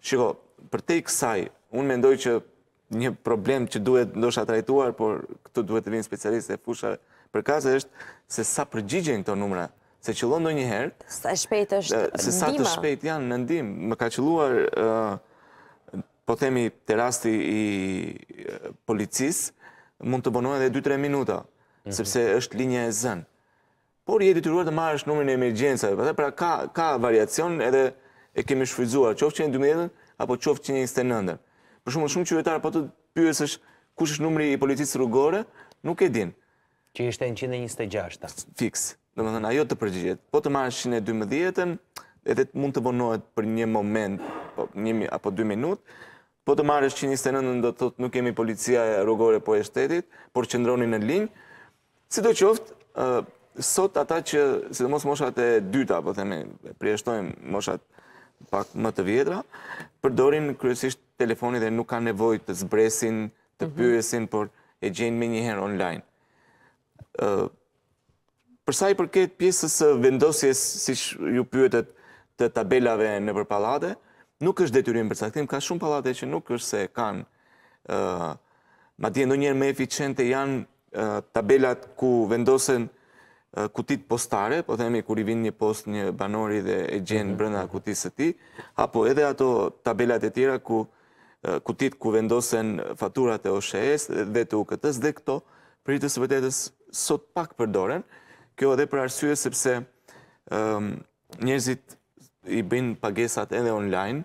Shiko, për te i kësaj, unë mendoj që një problem që duhet ndosha trajtuar, por këtu duhet të vinë specialiste e pusha për kase është se sa përgjigjen këto numra, se qëllon do njëherë, se sa të shpejt janë në ndim, më ka qëlluar, po themi të rasti i policis, mund të bonohet dhe 2-3 minuta, mhm. sepse është linje e zënë. Por jeti të ruar të marrë është numërin e emergjensa, pra ka variacion edhe e kemi shfrizuar, qoftë që një 12 apo qoftë që një 29-ën. Për shumë shumë qytetarë po të pyesësh kush është numri i policisë rrugore, nuk e din. Që ishte 126-ta. Fiks. thënë, ajo të përgjigjet. Po të marrësh 112-ën, edhe mund të vonohet për një moment, po apo 2 minutë, po të marrësh 129-ën do të thotë nuk kemi policia rrugore po e shtetit, por qëndroni në linjë. Sidoqoftë, qoftë, sot ata që sidomos moshat e dyta, po themi, përjashtojmë moshat pak më të vjetra, përdorin kryesisht telefoni dhe nuk ka nevoj të zbresin, të mhm. pyresin, por e gjenë me njëherë online. Përsa i përket pjesës vendosjes, si ju pyetet të tabelave në përpalate, nuk është detyrim përcaktim, ka shumë palate që nuk është se kanë, ma dje në njerë me eficiente janë tabelat ku vendosen kutit postare, po themi kur i vin një post një banori dhe e gjenë mhm. brënda kutisë të ti, apo edhe ato tabelat e tjera ku kutit ku vendosen faturat e OSHE-s dhe të UKT-s dhe këto pritës së vëtetës sot pak përdoren. Kjo edhe për arsye sepse njëzit njerëzit i bëjnë pagesat edhe online,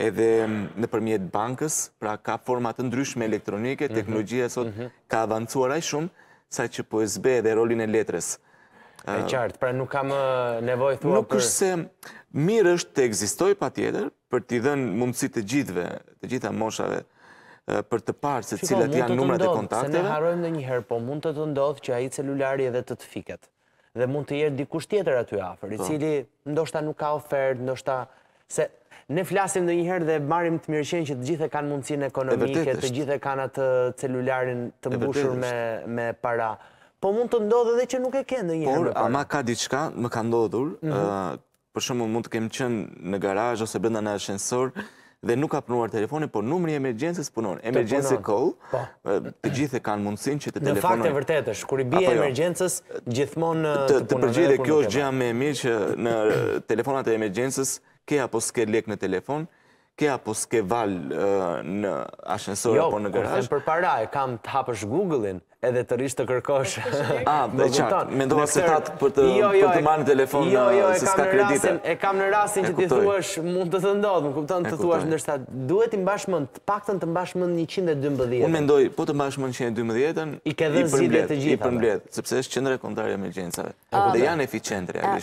edhe në përmjet bankës, pra ka format të ndryshme elektronike, mhm. teknologjia sot mhm. ka avancuar aj shumë, sa që po e zbe edhe rolin e letres. E qartë, pra nuk kam nevoj thua për... Nuk është se mirë është të egzistoj pa tjetër, për t'i dhenë mundësi të gjithve, të gjitha moshave, për të parë se cilat janë numrat e kontakteve. Se ne harojmë në njëherë, po mund të të ndodhë që aji celulari edhe të të fiket. Dhe mund të jetë dikush tjetër aty afer, i po. cili ndoshta nuk ka ofert, ndoshta... Se ne flasim në njëherë dhe marim të mirëshen që të gjithë e kanë mundësin ekonomike, të gjithë e kanë atë celularin të mbushur me para po mund të ndodhë dhe që nuk e kende njërë. Por, ama ka diçka, më ka ndodhur, mhm. për shumë mund të kemë qënë në garaj, ose brenda në ashenësor, dhe nuk ka përnuar telefoni, por numëri emergjensis punon. Emergjensi call, po. të gjithë e kanë mundësin që të telefonon. Në fakt e vërtetësh, kër i bje jo. emergjensis, gjithmonë të punon. Të përgjithë kjo është gjamë e mi që në telefonat e emergjensis, ke apo s'ke lek në telefon, ke apo s'ke val në ashenësor apo jo, në garaj? Jo, kërëtën për para, e kam të hapësh Google-in edhe të rishtë të kërkosh. A, dhe qartë, me ndohë se tatë për të jo, jo, manë telefon se s'ka kredite. E kam në rasin që ti thuash mund të të ndodhë, më kuptonë të thuash nërsta duhet i mbashmën, paktën të mbashmën 112. Unë me ndohë, po të mbashmën 112, i përmbletë, i përmbletë, sepse është qëndre kontarja me gjenësave. Dhe janë eficientre,